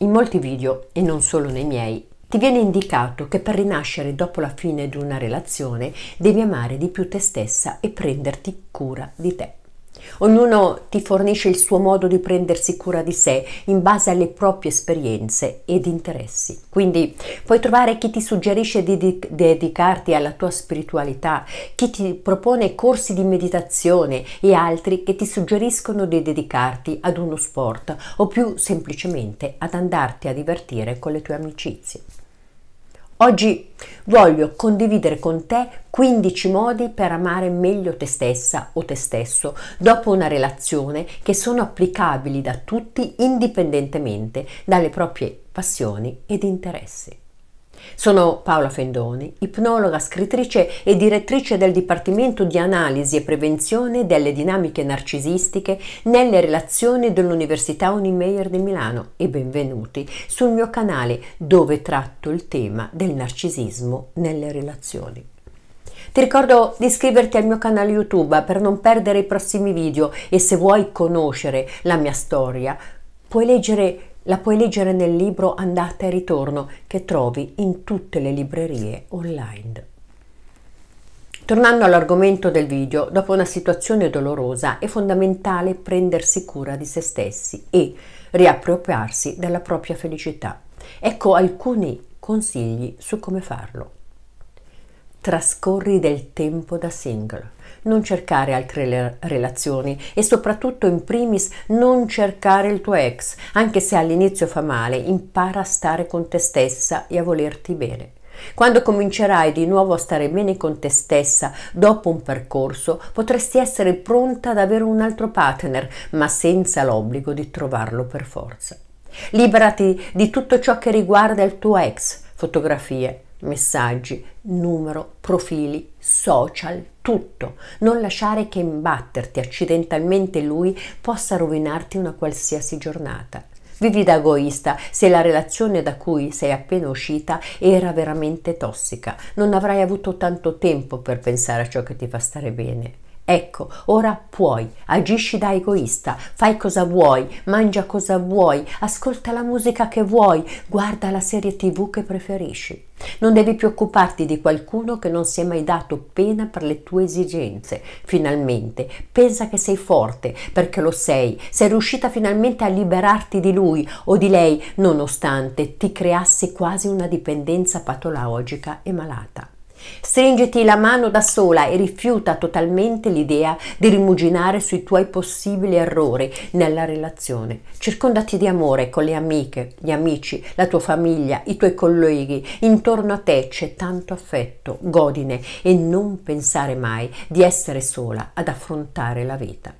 In molti video, e non solo nei miei, ti viene indicato che per rinascere dopo la fine di una relazione devi amare di più te stessa e prenderti cura di te. Ognuno ti fornisce il suo modo di prendersi cura di sé in base alle proprie esperienze ed interessi. Quindi puoi trovare chi ti suggerisce di dedicarti alla tua spiritualità, chi ti propone corsi di meditazione e altri che ti suggeriscono di dedicarti ad uno sport o più semplicemente ad andarti a divertire con le tue amicizie. Oggi voglio condividere con te 15 modi per amare meglio te stessa o te stesso dopo una relazione che sono applicabili da tutti indipendentemente dalle proprie passioni ed interessi. Sono Paola Fendoni, ipnologa, scrittrice e direttrice del Dipartimento di Analisi e Prevenzione delle Dinamiche Narcisistiche nelle relazioni dell'Università Unimeyer di Milano e benvenuti sul mio canale dove tratto il tema del narcisismo nelle relazioni. Ti ricordo di iscriverti al mio canale YouTube per non perdere i prossimi video e se vuoi conoscere la mia storia, puoi leggere la puoi leggere nel libro Andata e ritorno che trovi in tutte le librerie online. Tornando all'argomento del video, dopo una situazione dolorosa è fondamentale prendersi cura di se stessi e riappropriarsi della propria felicità. Ecco alcuni consigli su come farlo. Trascorri del tempo da single. Non cercare altre relazioni e soprattutto in primis non cercare il tuo ex, anche se all'inizio fa male, impara a stare con te stessa e a volerti bene. Quando comincerai di nuovo a stare bene con te stessa dopo un percorso, potresti essere pronta ad avere un altro partner, ma senza l'obbligo di trovarlo per forza. Liberati di tutto ciò che riguarda il tuo ex, fotografie, messaggi, numero, profili, social, tutto. Non lasciare che imbatterti accidentalmente lui possa rovinarti una qualsiasi giornata. Vivi da egoista se la relazione da cui sei appena uscita era veramente tossica. Non avrai avuto tanto tempo per pensare a ciò che ti fa stare bene. Ecco, ora puoi, agisci da egoista, fai cosa vuoi, mangia cosa vuoi, ascolta la musica che vuoi, guarda la serie tv che preferisci. Non devi più occuparti di qualcuno che non si è mai dato pena per le tue esigenze. Finalmente, pensa che sei forte, perché lo sei, sei riuscita finalmente a liberarti di lui o di lei, nonostante ti creassi quasi una dipendenza patologica e malata. Stringiti la mano da sola e rifiuta totalmente l'idea di rimuginare sui tuoi possibili errori nella relazione. Circondati di amore con le amiche, gli amici, la tua famiglia, i tuoi colleghi. Intorno a te c'è tanto affetto, godine e non pensare mai di essere sola ad affrontare la vita.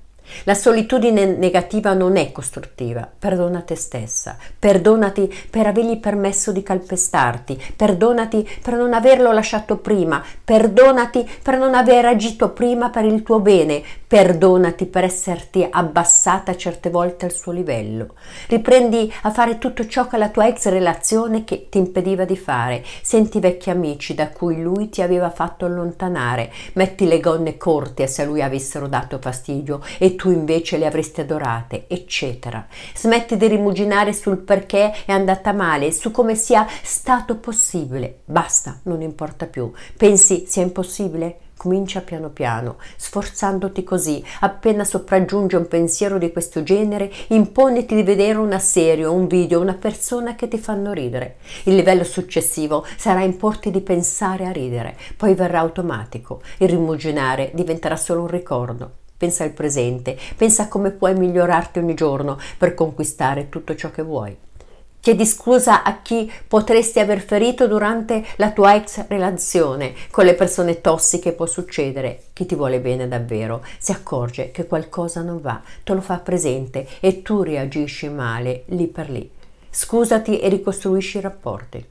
La solitudine negativa non è costruttiva. Perdona te stessa, perdonati per avergli permesso di calpestarti, perdonati per non averlo lasciato prima, perdonati per non aver agito prima per il tuo bene, perdonati per esserti abbassata certe volte al suo livello. Riprendi a fare tutto ciò che la tua ex relazione che ti impediva di fare. Senti vecchi amici da cui lui ti aveva fatto allontanare, metti le gonne corte se a lui avessero dato fastidio e tu invece le avresti adorate, eccetera. Smetti di rimuginare sul perché è andata male, su come sia stato possibile. Basta, non importa più. Pensi sia impossibile? Comincia piano piano, sforzandoti così. Appena sopraggiunge un pensiero di questo genere, imponiti di vedere una serie, un video, una persona che ti fanno ridere. Il livello successivo sarà importi di pensare a ridere, poi verrà automatico. Il rimuginare diventerà solo un ricordo pensa al presente, pensa a come puoi migliorarti ogni giorno per conquistare tutto ciò che vuoi. Chiedi scusa a chi potresti aver ferito durante la tua ex relazione. Con le persone tossiche può succedere. Chi ti vuole bene davvero si accorge che qualcosa non va, te lo fa presente e tu reagisci male lì per lì. Scusati e ricostruisci i rapporti.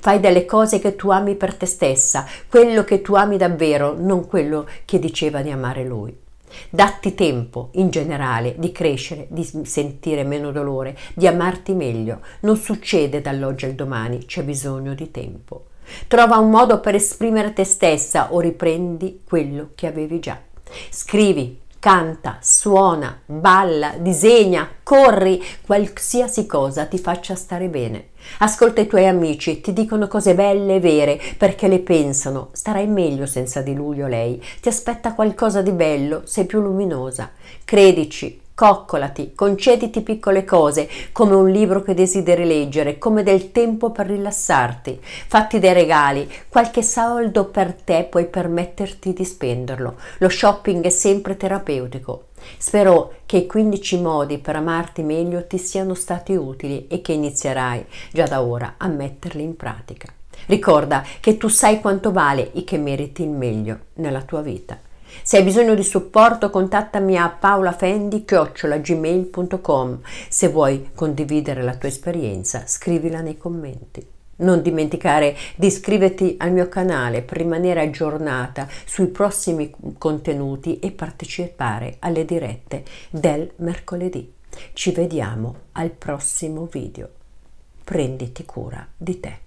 Fai delle cose che tu ami per te stessa, quello che tu ami davvero, non quello che diceva di amare lui. Datti tempo in generale di crescere, di sentire meno dolore, di amarti meglio. Non succede dall'oggi al domani, c'è bisogno di tempo. Trova un modo per esprimere te stessa o riprendi quello che avevi già. Scrivi, canta, suona, balla, disegna, corri, qualsiasi cosa ti faccia stare bene. Ascolta i tuoi amici, ti dicono cose belle e vere perché le pensano. Starai meglio senza di lui o lei. Ti aspetta qualcosa di bello, sei più luminosa. Credici, Coccolati, concediti piccole cose, come un libro che desideri leggere, come del tempo per rilassarti. Fatti dei regali, qualche soldo per te puoi permetterti di spenderlo. Lo shopping è sempre terapeutico. Spero che i 15 modi per amarti meglio ti siano stati utili e che inizierai già da ora a metterli in pratica. Ricorda che tu sai quanto vale e che meriti il meglio nella tua vita. Se hai bisogno di supporto contattami a paolafendi.gmail.com Se vuoi condividere la tua esperienza scrivila nei commenti. Non dimenticare di iscriverti al mio canale per rimanere aggiornata sui prossimi contenuti e partecipare alle dirette del mercoledì. Ci vediamo al prossimo video. Prenditi cura di te.